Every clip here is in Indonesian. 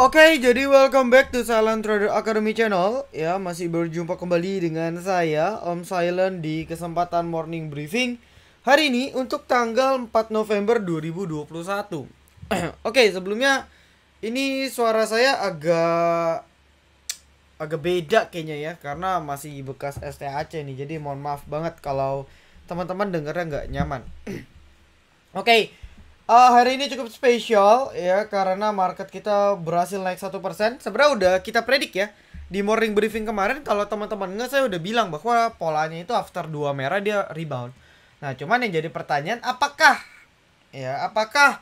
Oke, okay, jadi welcome back to Silent Trader Academy channel. Ya, masih berjumpa kembali dengan saya Om Silent di kesempatan morning briefing hari ini untuk tanggal 4 November 2021. Oke, okay, sebelumnya ini suara saya agak agak beda kayaknya ya karena masih bekas STAC nih. Jadi mohon maaf banget kalau teman-teman dengarnya nggak nyaman. Oke. Okay. Uh, hari ini cukup spesial ya karena market kita berhasil naik satu persen. Sebenarnya udah kita predik ya di morning briefing kemarin kalau teman-teman nggak saya udah bilang bahwa polanya itu after dua merah dia rebound. Nah cuman yang jadi pertanyaan apakah ya apakah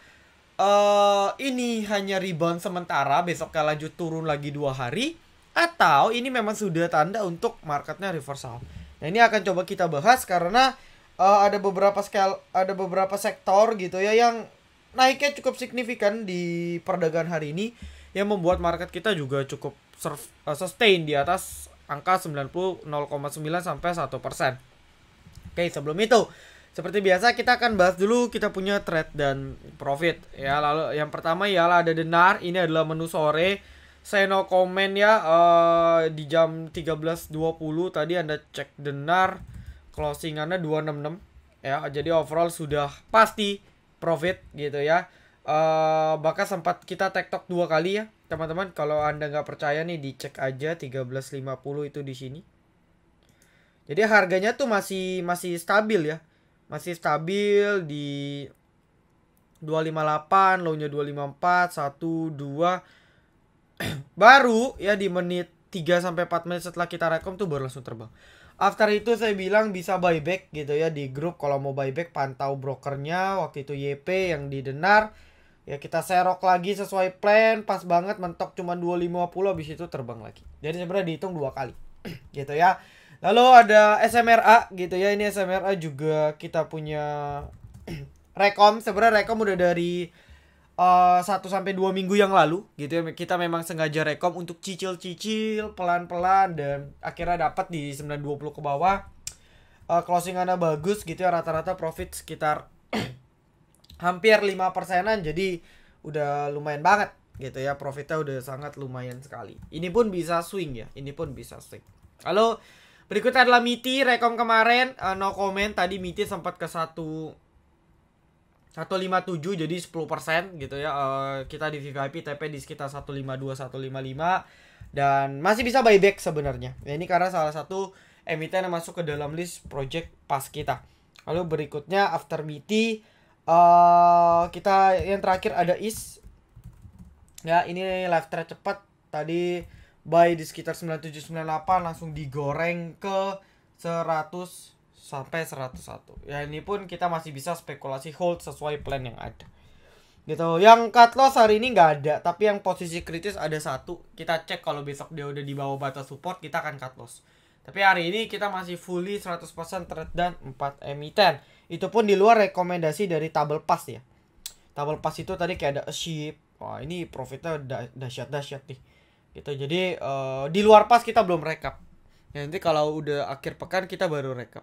uh, ini hanya rebound sementara besoknya lanjut turun lagi dua hari atau ini memang sudah tanda untuk marketnya reversal. Nah ini akan coba kita bahas karena uh, ada beberapa scale ada beberapa sektor gitu ya yang naiknya cukup signifikan di perdagangan hari ini yang membuat market kita juga cukup surf, uh, eh, sustain di atas angka 90,9 sampai 1%. Oke, sebelum itu seperti biasa kita akan bahas dulu kita punya trade dan profit ya. Lalu yang pertama ialah ada denar, ini adalah menu sore. Saya no comment ya uh, di jam 13.20 tadi Anda cek denar closingannya 266 ya. Jadi overall sudah pasti profit gitu ya. Uh, eh, bahkan sempat kita tektok dua kali ya teman-teman kalau anda nggak percaya nih dicek aja 1350 itu di sini jadi harganya tuh masih masih stabil ya masih stabil di 258 lownya 254 1 2 baru ya di menit 3 sampai 4 menit setelah kita rekom tuh baru langsung terbang After itu saya bilang bisa buyback gitu ya di grup kalau mau buyback pantau brokernya waktu itu YP yang didenar ya kita serok lagi sesuai plan pas banget mentok cuma 250 habis itu terbang lagi. Jadi sebenarnya dihitung dua kali gitu ya. Lalu ada SMRA gitu ya. Ini SMRA juga kita punya Rekom sebenarnya Rekom udah dari Eh, satu sampai dua minggu yang lalu gitu ya kita memang sengaja rekom untuk cicil-cicil pelan-pelan dan akhirnya dapat di 920 ke bawah uh, eh, closing anda bagus gitu ya rata-rata profit sekitar hampir 5 persenan jadi udah lumayan banget gitu ya profitnya udah sangat lumayan sekali ini pun bisa swing ya ini pun bisa swing halo, berikutnya adalah Miti rekom kemarin uh, no comment tadi Miti sempat ke satu 157 jadi 10% gitu ya. Uh, kita di VIP TP di sekitar 152 155 dan masih bisa buyback sebenarnya. Ya, ini karena salah satu emiten yang masuk ke dalam list project pas kita. Lalu berikutnya after BT uh, eh, kita yang terakhir ada is ya ini live trade cepat tadi buy di sekitar 9798 langsung digoreng ke seratus sampai 101. Ya ini pun kita masih bisa spekulasi hold sesuai plan yang ada. Gitu. Yang cut loss hari ini nggak ada, tapi yang posisi kritis ada satu. Kita cek kalau besok dia udah di bawah batas support, kita akan cut loss. Tapi hari ini kita masih fully 100% trade dan 4 emiten. Itu pun di luar rekomendasi dari table pass ya. table pass itu tadi kayak ada a ship. Wah, ini profitnya dahsyat-dahsyat nih. Gitu. Jadi uh, di luar pas kita belum rekap. Ya, nanti kalau udah akhir pekan kita baru rekap.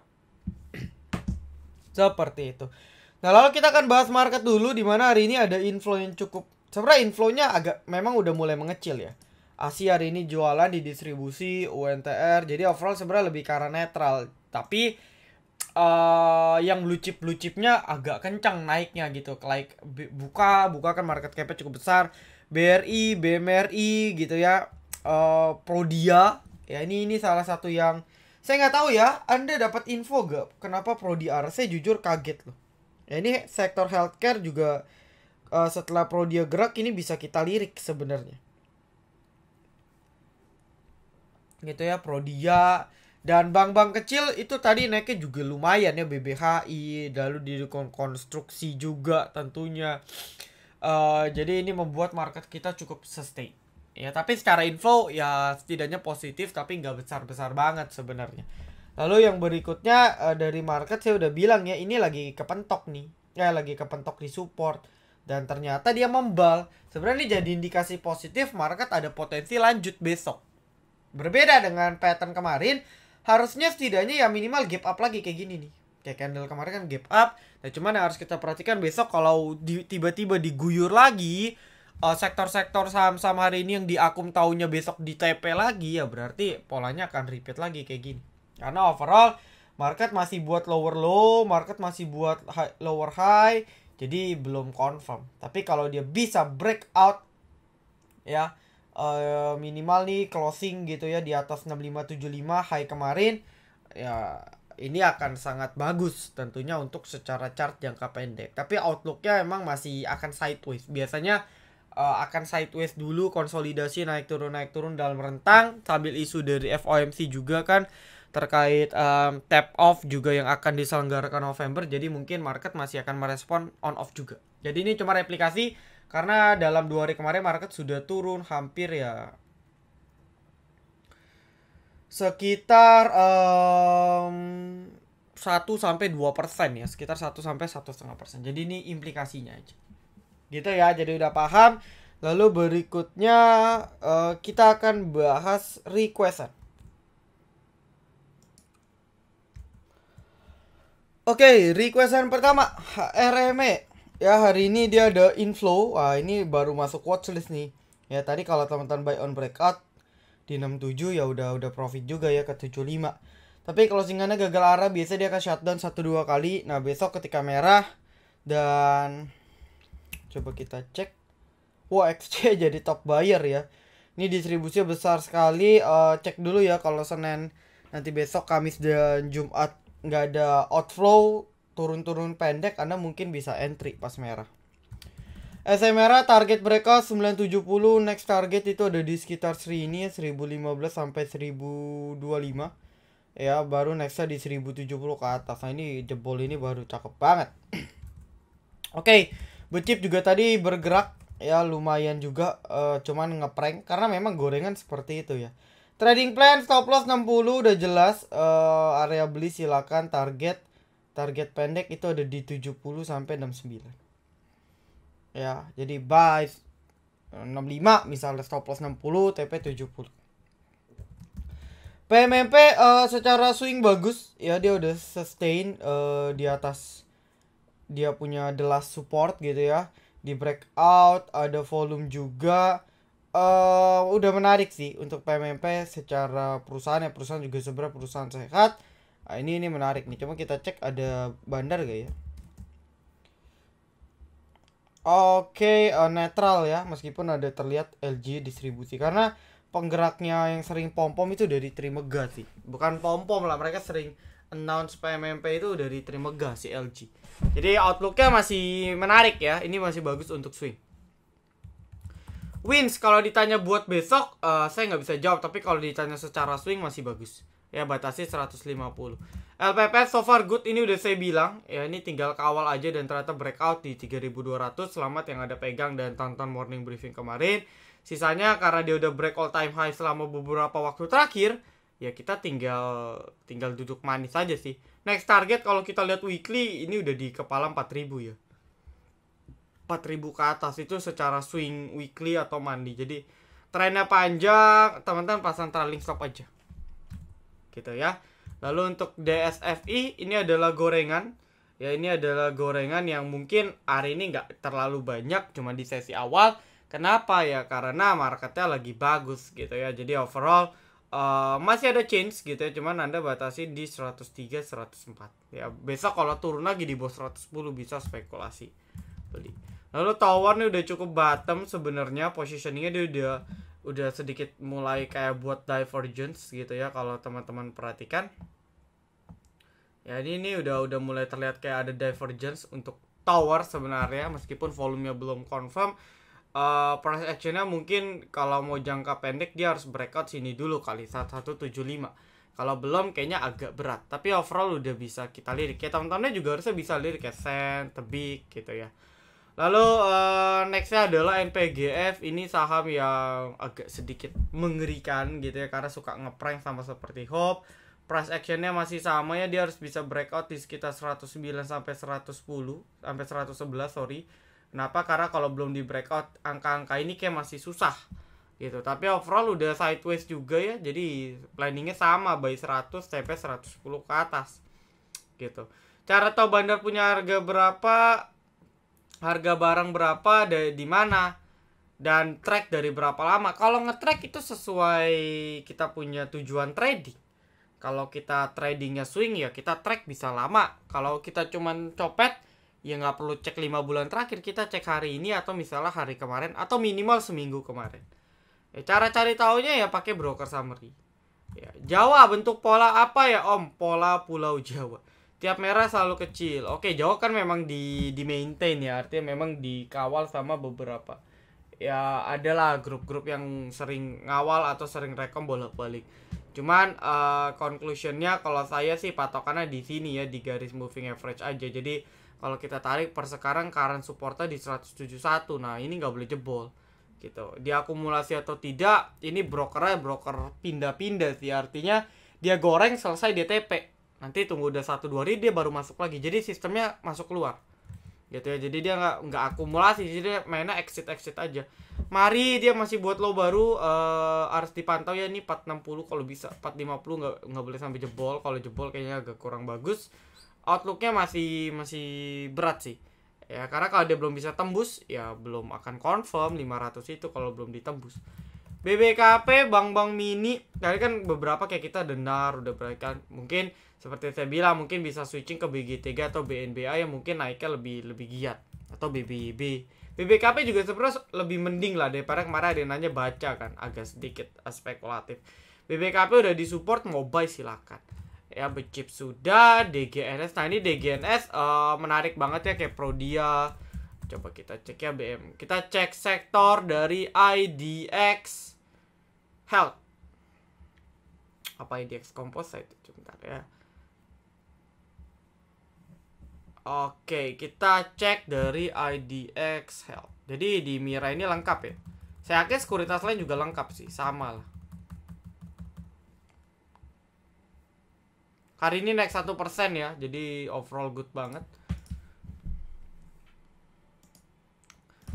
Seperti itu. Nah, lalu kita akan bahas market dulu di mana hari ini ada inflow yang cukup sebenarnya inflownya agak memang udah mulai mengecil ya. Asia hari ini jualan di distribusi UNTR. Jadi overall sebenarnya lebih karena netral, tapi uh, yang blue chip blue chipnya agak kencang naiknya gitu. Like buka buka kan market cap cukup besar. BRI, BMRI gitu ya. Uh, Prodia ya ini ini salah satu yang saya nggak tahu ya, Anda dapat info gak kenapa Prodi RC jujur kaget loh. Ya ini sektor healthcare juga uh, setelah Prodi gerak ini bisa kita lirik sebenarnya. Gitu ya, Prodia dan bank-bank kecil itu tadi naiknya juga lumayan ya BBHI lalu didukung konstruksi juga tentunya uh, jadi ini membuat market kita cukup sustain ya tapi secara info ya setidaknya positif tapi nggak besar besar banget sebenarnya lalu yang berikutnya uh, dari market saya udah bilang ya ini lagi kepentok nih kayak eh, lagi kepentok di support dan ternyata dia membal sebenarnya jadi indikasi positif market ada potensi lanjut besok berbeda dengan pattern kemarin harusnya setidaknya ya minimal gap up lagi kayak gini nih kayak candle kemarin kan gap up nah cuman yang harus kita perhatikan besok kalau tiba-tiba diguyur lagi Eh, sektor-sektor saham-saham hari ini yang di akum tahunya besok di TP lagi ya berarti polanya akan repeat lagi kayak gini. Karena overall market masih buat lower low, market masih buat high, lower high, jadi belum confirm. Tapi kalau dia bisa break out ya uh, minimal nih closing gitu ya di atas 6575 high kemarin ya ini akan sangat bagus tentunya untuk secara chart jangka pendek. Tapi outlooknya emang masih akan sideways. Biasanya uh, akan sideways dulu konsolidasi naik turun naik turun dalam rentang sambil isu dari FOMC juga kan terkait um, tap off juga yang akan diselenggarakan November jadi mungkin market masih akan merespon on off juga jadi ini cuma replikasi karena dalam dua hari kemarin market sudah turun hampir ya sekitar um, 1 sampai 2 persen ya sekitar 1 sampai satu setengah persen jadi ini implikasinya aja gitu ya jadi udah paham lalu berikutnya uh, kita akan bahas requestan Oke, okay, requestan pertama HRME. Ya, hari ini dia ada inflow. Wah, ini baru masuk watchlist nih. Ya, tadi kalau teman-teman buy on breakout di 67 ya udah udah profit juga ya ke 75. Tapi kalau singannya gagal arah, biasa dia akan shutdown satu dua kali. Nah, besok ketika merah dan Coba kita cek. Wah, XC jadi top buyer ya. Ini distribusinya besar sekali. Uh, cek dulu ya kalau Senin nanti besok Kamis dan Jumat nggak ada outflow turun-turun pendek Anda mungkin bisa entry pas merah. Merah target mereka 970 next target itu ada di sekitar seri ini 1015 sampai 1025 ya baru nextnya di 1070 ke atas nah ini jebol ini baru cakep banget oke okay. Becip juga tadi bergerak ya lumayan juga uh, cuman ngeprank karena memang gorengan seperti itu ya. Trading plan stop loss 60 udah jelas uh, area beli silakan target target pendek itu ada di 70 sampai 69. Ya, jadi buy 65 misalnya stop loss 60 TP 70. PMMP uh, secara swing bagus ya dia udah sustain uh, di atas dia punya the last support gitu ya di breakout ada volume juga uh, udah menarik sih untuk PMMP secara perusahaan ya perusahaan juga sebenarnya perusahaan sehat nah, ini ini menarik nih coba kita cek ada bandar gak ya Oke, okay, uh, eh, netral ya, meskipun ada terlihat LG distribusi karena penggeraknya yang sering pom-pom itu dari Trimega sih. Bukan pom-pom lah, mereka sering announce PMMP itu dari Trimega si LG. Jadi outlooknya masih menarik ya. Ini masih bagus untuk swing. Wins kalau ditanya buat besok uh, saya nggak bisa jawab tapi kalau ditanya secara swing masih bagus. Ya batasi 150. LPP so far good ini udah saya bilang ya ini tinggal kawal aja dan ternyata breakout di 3200 selamat yang ada pegang dan tonton morning briefing kemarin. Sisanya karena dia udah break all time high selama beberapa waktu terakhir ya kita tinggal tinggal duduk manis aja sih. Next target kalau kita lihat weekly ini udah di kepala 4000 ya. 4000 ke atas itu secara swing weekly atau mandi. Jadi trennya panjang, teman-teman pasang trailing stop aja. Gitu ya. Lalu untuk DSFI ini adalah gorengan. Ya ini adalah gorengan yang mungkin hari ini nggak terlalu banyak cuma di sesi awal. Kenapa ya? Karena marketnya lagi bagus gitu ya. Jadi overall Eh, masih ada change gitu ya cuman anda batasi di 103 104 ya besok kalau turun lagi di bawah 110 bisa spekulasi beli lalu tower nih udah cukup bottom sebenarnya positioningnya dia udah udah sedikit mulai kayak buat divergence gitu ya kalau teman-teman perhatikan ya ini, ini udah udah mulai terlihat kayak ada divergence untuk tower sebenarnya meskipun volumenya belum confirm Eh, price actionnya mungkin kalau mau jangka pendek dia harus breakout sini dulu kali 175 kalau belum kayaknya agak berat tapi overall udah bisa kita lirik ya teman-temannya juga harusnya bisa lirik ya sen tebik gitu ya lalu uh, nextnya adalah NPGF ini saham yang agak sedikit mengerikan gitu ya karena suka ngeprank sama seperti Hop price actionnya masih sama ya dia harus bisa breakout di sekitar 109 sampai 110 sampai 111 sorry Kenapa? Karena kalau belum di breakout angka-angka ini kayak masih susah gitu. Tapi overall udah sideways juga ya. Jadi planningnya sama by 100 TP 110 ke atas gitu. Cara tahu bandar punya harga berapa, harga barang berapa, dari di mana dan track dari berapa lama. Kalau nge-track itu sesuai kita punya tujuan trading. Kalau kita tradingnya swing ya kita track bisa lama. Kalau kita cuman copet ya nggak perlu cek lima bulan terakhir kita cek hari ini atau misalnya hari kemarin atau minimal seminggu kemarin ya, cara cari tahunya ya pakai broker summary ya, Jawa bentuk pola apa ya om pola pulau Jawa tiap merah selalu kecil oke Jawa kan memang di di maintain ya artinya memang dikawal sama beberapa ya adalah grup-grup yang sering ngawal atau sering rekom bolak-balik Cuman uh, conclusionnya kalau saya sih patokannya di sini ya di garis moving average aja. Jadi kalau kita tarik per sekarang current supportnya di 171. Nah, ini nggak boleh jebol gitu. Diakumulasi atau tidak, ini brokernya broker pindah-pindah sih. Artinya dia goreng selesai DTP. Nanti tunggu udah satu dua hari dia baru masuk lagi. Jadi sistemnya masuk keluar gitu ya jadi dia nggak nggak akumulasi jadi dia mainnya exit exit aja mari dia masih buat lo baru uh, harus dipantau ya ini 460 kalau bisa 450 nggak nggak boleh sampai jebol kalau jebol kayaknya agak kurang bagus outlooknya masih masih berat sih ya karena kalau dia belum bisa tembus ya belum akan confirm 500 itu kalau belum ditembus BBKP bank-bank mini tadi kan beberapa kayak kita dengar udah berikan mungkin seperti saya bilang mungkin bisa switching ke BG3 atau BNBA yang mungkin naiknya lebih lebih giat atau BBB BBKP juga sebenarnya lebih mending lah daripada kemarin ada yang nanya baca kan agak sedikit spekulatif BBKP udah di disupport mobile silakan ya becip sudah DGNS nah ini DGNS uh, eh, menarik banget ya kayak Prodia coba kita cek ya BM kita cek sektor dari IDX Health apa IDX Composite sebentar ya Oke, kita cek dari IDX Health. Jadi di Mira ini lengkap ya. Saya yakin sekuritas lain juga lengkap sih, sama lah. Hari ini naik 1% ya, jadi overall good banget.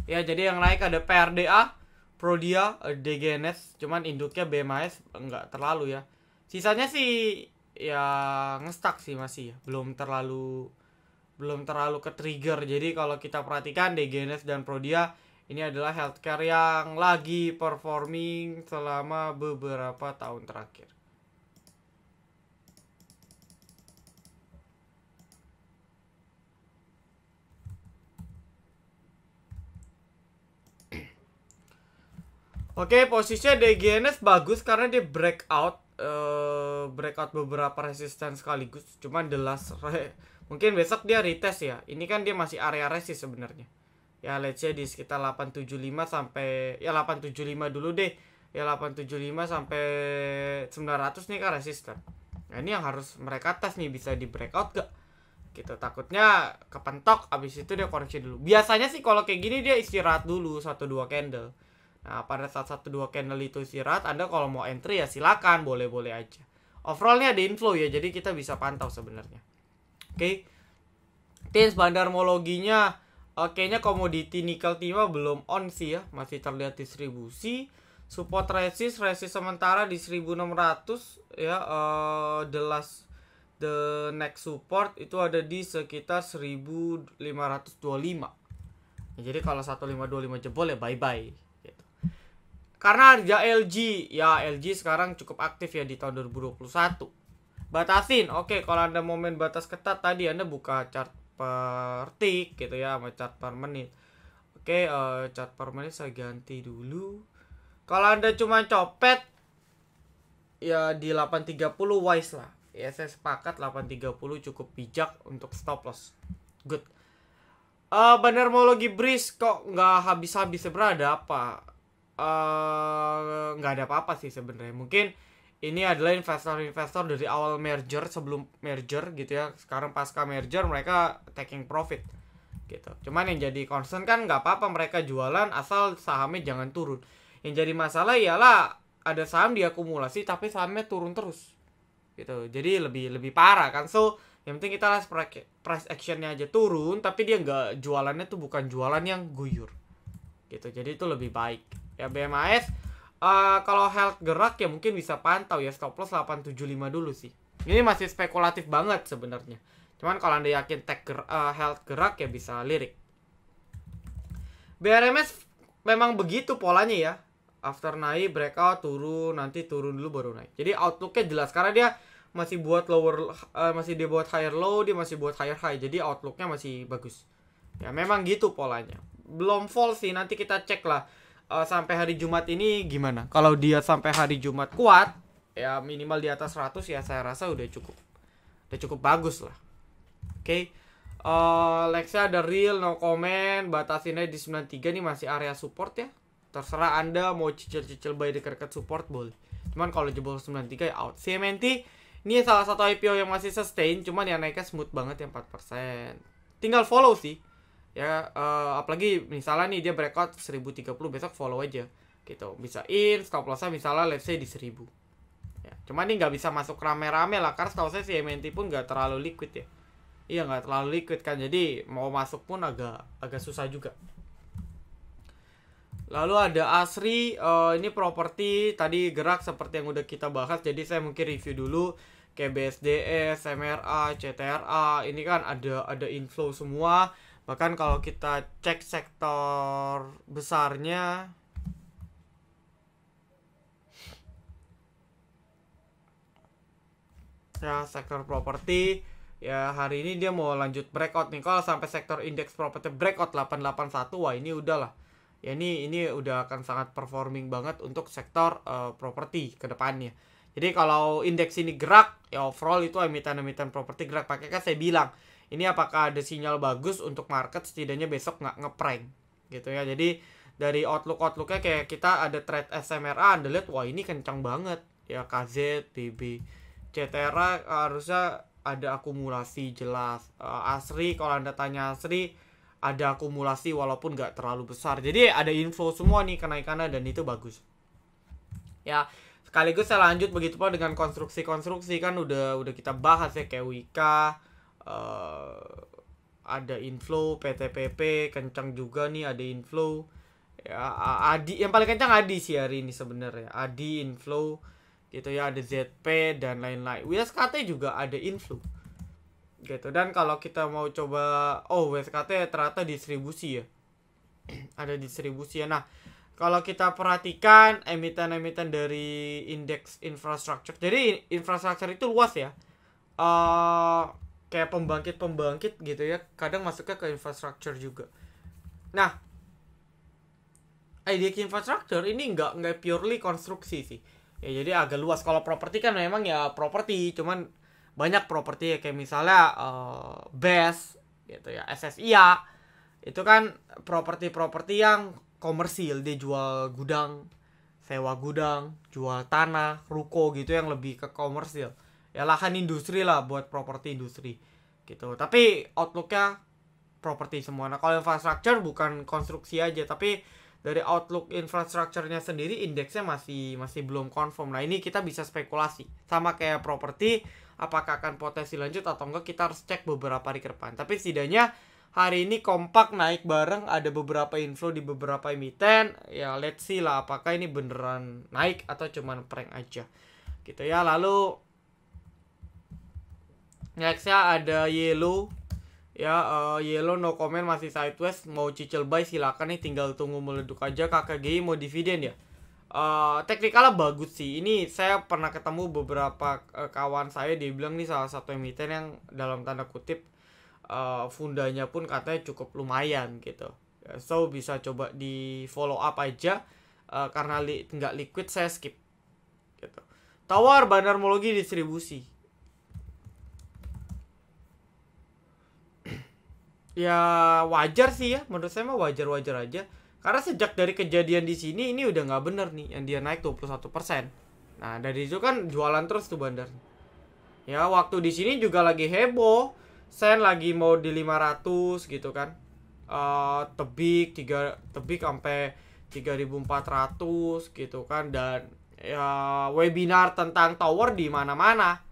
Ya, jadi yang naik ada PRDA, Prodia, DGNS, cuman induknya BMS enggak terlalu ya. Sisanya sih ya ngestak sih masih ya, belum terlalu belum terlalu ke trigger. Jadi kalau kita perhatikan DGNS dan Prodia ini adalah healthcare yang lagi performing selama beberapa tahun terakhir. Oke, okay, posisinya DGNS bagus karena dia breakout uh, breakout beberapa resisten sekaligus. Cuman the last re Mungkin besok dia retest ya. Ini kan dia masih area resist sebenarnya. Ya let's say di sekitar 875 sampai ya 875 dulu deh. Ya 875 sampai 900 nih kan resisten. Nah, ini yang harus mereka tes nih bisa di breakout gak? Gitu takutnya kepentok abis itu dia koreksi dulu. Biasanya sih kalau kayak gini dia istirahat dulu satu dua candle. Nah, pada saat satu dua candle itu istirahat, Anda kalau mau entry ya silakan, boleh-boleh aja. Overallnya ada inflow ya, jadi kita bisa pantau sebenarnya. Oke. Okay. Tins bandarmologinya uh, kayaknya komoditi nikel timah belum on sih ya, masih terlihat distribusi. Support resist, resist sementara di 1600 ya uh, the last the next support itu ada di sekitar 1525. Ya, nah, jadi kalau 1525 jebol ya bye bye gitu. Karena harga LG ya LG sekarang cukup aktif ya di tahun 2021 batasin oke kalau anda mau main batas ketat tadi anda buka chart per tick gitu ya sama chart per menit oke uh, chart per menit saya ganti dulu kalau anda cuma copet ya di 830 wise lah ya saya sepakat 830 cukup bijak untuk stop loss good uh, eh, Banermologi Breeze kok nggak habis-habis sebenarnya ada apa eh, nggak uh, ada apa-apa sih sebenarnya mungkin ini adalah investor-investor dari awal merger sebelum merger gitu ya sekarang pasca merger mereka taking profit gitu cuman yang jadi concern kan nggak apa-apa mereka jualan asal sahamnya jangan turun yang jadi masalah ialah ada saham diakumulasi tapi sahamnya turun terus gitu jadi lebih lebih parah kan so yang penting kita lihat price actionnya aja turun tapi dia nggak jualannya tuh bukan jualan yang guyur gitu jadi itu lebih baik ya BMAS Uh, kalau health gerak ya mungkin bisa pantau ya stop loss 875 dulu sih. Ini masih spekulatif banget sebenarnya. Cuman kalau Anda yakin tech ger uh, health gerak ya bisa lirik. BRMS memang begitu polanya ya. After naik breakout turun nanti turun dulu baru naik. Jadi outlooknya jelas karena dia masih buat lower uh, masih dia buat higher low dia masih buat higher high jadi outlooknya masih bagus. Ya memang gitu polanya. Belum fall sih nanti kita cek lah uh, sampai hari Jumat ini gimana? Kalau dia sampai hari Jumat kuat, ya minimal di atas 100 ya saya rasa udah cukup. Udah cukup bagus lah. Oke. Okay. Uh, eh, Lexia ada real no comment batasinnya di 93 nih masih area support ya terserah anda mau cicil-cicil buy dekat-dekat support boleh cuman kalau jebol 93 ya out CMNT ini salah satu IPO yang masih sustain cuman yang naiknya smooth banget yang 4% tinggal follow sih ya uh, apalagi misalnya nih dia breakout 1030 besok follow aja gitu bisa in stop lossnya misalnya let's say di 1000 ya cuman ini nggak bisa masuk rame-rame lah karena setahu saya si MNT pun nggak terlalu liquid ya iya nggak terlalu liquid kan jadi mau masuk pun agak agak susah juga lalu ada Asri uh, ini properti tadi gerak seperti yang udah kita bahas jadi saya mungkin review dulu kayak BSDS, MRA, CTRA ini kan ada ada inflow semua bahkan kalau kita cek sektor besarnya ya sektor properti ya hari ini dia mau lanjut breakout nih kalau sampai sektor indeks properti breakout 881 wah ini udahlah ya ini ini udah akan sangat performing banget untuk sektor uh, properti ke depannya jadi kalau indeks ini gerak ya overall itu emiten-emiten properti gerak pakai kan saya bilang ini apakah ada sinyal bagus untuk market setidaknya besok nggak ngeprank gitu ya. Jadi dari outlook-outlooknya kayak kita ada trade SMRA Anda lihat wah ini kencang banget ya KZ, BB, Cetera harusnya ada akumulasi jelas. Uh, Asri kalau Anda tanya Asri ada akumulasi walaupun nggak terlalu besar. Jadi ada info semua nih kenaikannya dan itu bagus. Ya, sekaligus saya lanjut begitu pula dengan konstruksi-konstruksi kan udah udah kita bahas ya kayak Wika, uh, ada inflow PTPP kencang juga nih ada inflow ya Adi yang paling kencang Adi sih hari ini sebenarnya Adi inflow gitu ya ada ZP dan lain-lain WSKT juga ada inflow gitu dan kalau kita mau coba oh WSKT ternyata distribusi ya ada distribusi ya nah kalau kita perhatikan emiten-emiten dari indeks infrastruktur jadi infrastruktur itu luas ya uh, kayak pembangkit-pembangkit gitu ya kadang masuknya ke infrastruktur juga nah ide infrastruktur ini nggak nggak purely konstruksi sih ya jadi agak luas kalau properti kan memang ya properti cuman banyak properti ya kayak misalnya uh, base gitu ya SSIA itu kan properti-properti yang komersil dia jual gudang sewa gudang jual tanah ruko gitu yang lebih ke komersil ya lahan industri lah buat properti industri gitu tapi outlooknya properti semua nah kalau infrastruktur bukan konstruksi aja tapi dari outlook infrastrukturnya sendiri indeksnya masih masih belum confirm nah ini kita bisa spekulasi sama kayak properti apakah akan potensi lanjut atau enggak kita harus cek beberapa hari ke depan tapi setidaknya hari ini kompak naik bareng ada beberapa info di beberapa emiten ya let's see lah apakah ini beneran naik atau cuman prank aja gitu ya lalu nextnya ada yellow ya uh, yellow no comment masih sideways mau cicil buy silakan nih tinggal tunggu meleduk aja KKGI mau dividen ya uh, teknikalnya bagus sih ini saya pernah ketemu beberapa uh, kawan saya dia bilang nih salah satu emiten yang dalam tanda kutip uh, fundanya pun katanya cukup lumayan gitu so bisa coba di follow up aja uh, karena li nggak liquid saya skip gitu tawar bandarmologi distribusi ya wajar sih ya menurut saya mah wajar-wajar aja karena sejak dari kejadian di sini ini udah nggak bener nih yang dia naik 21 persen nah dari itu kan jualan terus tuh bandar ya waktu di sini juga lagi heboh sen lagi mau di 500 gitu kan uh, tebik tiga tebik sampai 3400 gitu kan dan ya webinar tentang tower di mana-mana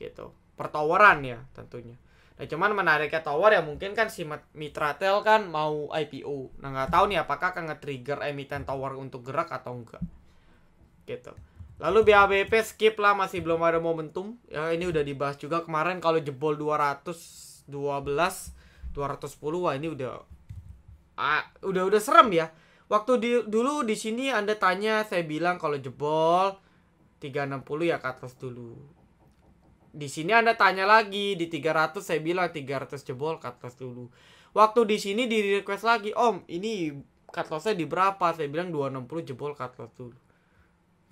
gitu pertoweran ya tentunya Nah cuman menariknya Tower ya mungkin kan si Mitratel kan mau IPO. Nah nggak tahu nih apakah akan nge-trigger emiten Tower untuk gerak atau enggak. Gitu. Lalu BABP skip lah masih belum ada momentum. Ya ini udah dibahas juga kemarin kalau jebol 212 210 wah ini udah ah, udah udah serem ya. Waktu di, dulu di sini Anda tanya saya bilang kalau jebol 360 ya ke atas dulu di sini Anda tanya lagi di 300 saya bilang 300 jebol cutloss dulu. Waktu di sini di request lagi, "Om, ini cutlossnya di berapa?" Saya bilang 260 jebol cutloss dulu.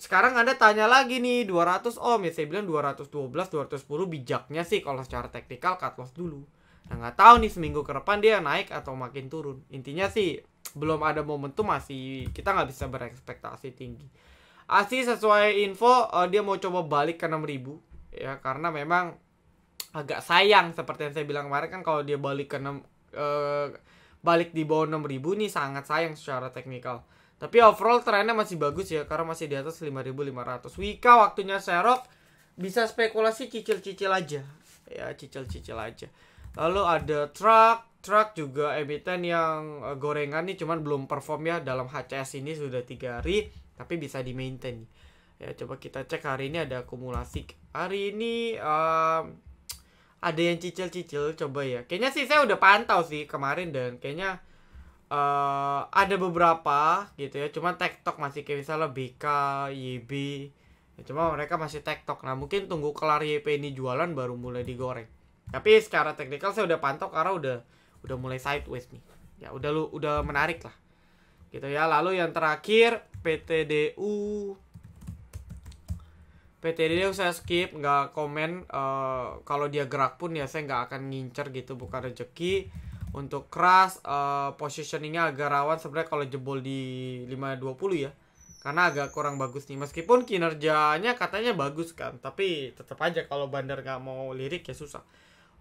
Sekarang Anda tanya lagi nih 200 om ya saya bilang 212 210 bijaknya sih kalau secara teknikal cutloss dulu. Nah nggak tahu nih seminggu ke depan dia naik atau makin turun. Intinya sih belum ada momentum masih kita nggak bisa berekspektasi tinggi. Asi sesuai info uh, dia mau coba balik ke 6000 ya karena memang agak sayang seperti yang saya bilang kemarin kan kalau dia balik ke 6 eh, balik di bawah 6000 nih sangat sayang secara teknikal. Tapi overall trennya masih bagus ya karena masih di atas 5500. Wika waktunya serok bisa spekulasi cicil-cicil aja. Ya, cicil-cicil aja. Lalu ada truck, truck juga emiten yang eh, gorengan nih cuman belum perform ya dalam HCS ini sudah tiga hari tapi bisa di maintain. Ya, coba kita cek hari ini ada akumulasi hari ini um, ada yang cicil-cicil coba ya kayaknya sih saya udah pantau sih kemarin dan kayaknya uh, ada beberapa gitu ya cuma tektok masih kayak misalnya BK YB ya, cuma mereka masih tektok nah mungkin tunggu kelar YP ini jualan baru mulai digoreng tapi secara teknikal saya udah pantau karena udah udah mulai sideways nih ya udah lu udah menarik lah gitu ya lalu yang terakhir PTDU PTD saya skip nggak komen uh, kalau dia gerak pun ya saya nggak akan ngincer gitu bukan rezeki untuk keras uh, positioningnya agak rawan sebenarnya kalau jebol di 520 ya karena agak kurang bagus nih meskipun kinerjanya katanya bagus kan tapi tetap aja kalau bandar nggak mau lirik ya susah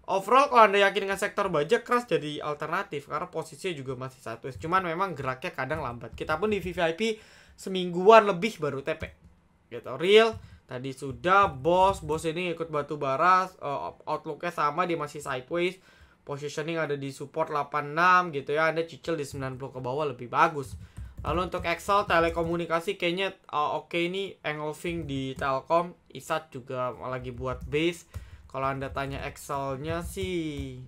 overall kalau anda yakin dengan sektor baja keras jadi alternatif karena posisinya juga masih satu cuman memang geraknya kadang lambat kita pun di VVIP semingguan lebih baru TP gitu real Tadi sudah bos, bos ini ikut batu bara, uh, eh, outlooknya sama dia masih sideways. Positioning ada di support 86 gitu ya, Anda cicil di 90 ke bawah lebih bagus. Lalu untuk Excel telekomunikasi kayaknya uh, oke okay ini engulfing di Telkom, Isat juga lagi buat base. Kalau Anda tanya Excelnya sih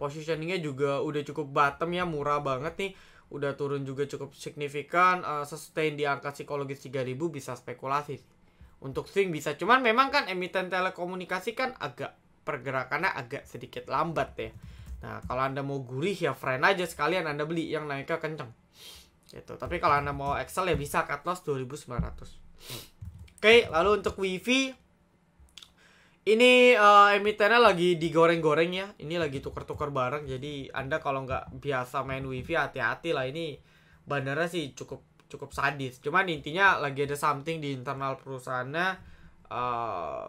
positioningnya juga udah cukup bottom ya, murah banget nih udah turun juga cukup signifikan uh, sustain di angka psikologis 3000 bisa spekulasi untuk swing bisa cuman memang kan emiten telekomunikasi kan agak pergerakannya agak sedikit lambat ya nah kalau anda mau gurih ya friend aja sekalian anda beli yang naiknya kenceng gitu tapi kalau anda mau excel ya bisa cut loss 2900 oke okay, lalu untuk wifi ini uh, emitennya lagi digoreng-goreng ya ini lagi tuker-tuker bareng jadi anda kalau nggak biasa main wifi hati-hati lah ini bandara sih cukup cukup sadis cuman intinya lagi ada something di internal perusahaannya eh,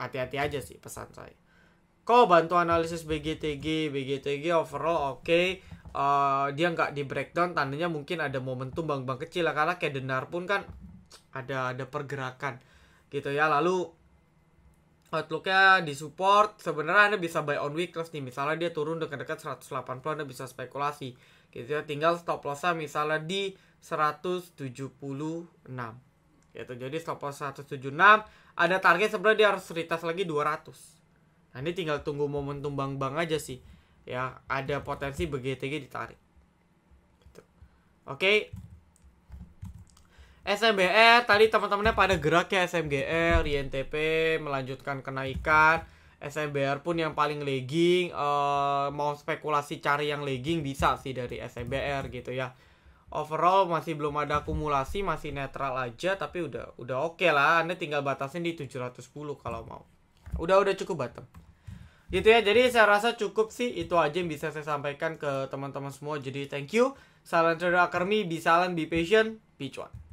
hati-hati uh, aja sih pesan saya kok bantu analisis BGTG BGTG overall oke okay. uh, eh, dia nggak di breakdown tandanya mungkin ada momentum bang-bang kecil lah karena kayak denar pun kan ada ada pergerakan gitu ya lalu outlooknya di support sebenarnya anda bisa buy on weakness nih misalnya dia turun dekat-dekat 180 anda bisa spekulasi gitu ya tinggal stop lossnya misalnya di 176 gitu jadi stop loss 176 ada target sebenarnya dia harus retest lagi 200 nah ini tinggal tunggu momentum bang bang aja sih ya ada potensi BGTG ditarik gitu. oke okay. SMBR tadi teman-temannya pada gerak ya SMGR, INTP melanjutkan kenaikan. SMBR pun yang paling legging uh, mau spekulasi cari yang legging bisa sih dari SMBR gitu ya overall masih belum ada akumulasi masih netral aja tapi udah udah oke okay lah anda tinggal batasin di 710 kalau mau udah udah cukup bottom gitu ya jadi saya rasa cukup sih itu aja yang bisa saya sampaikan ke teman-teman semua jadi thank you salam trader academy bisalan salam be patient be cuan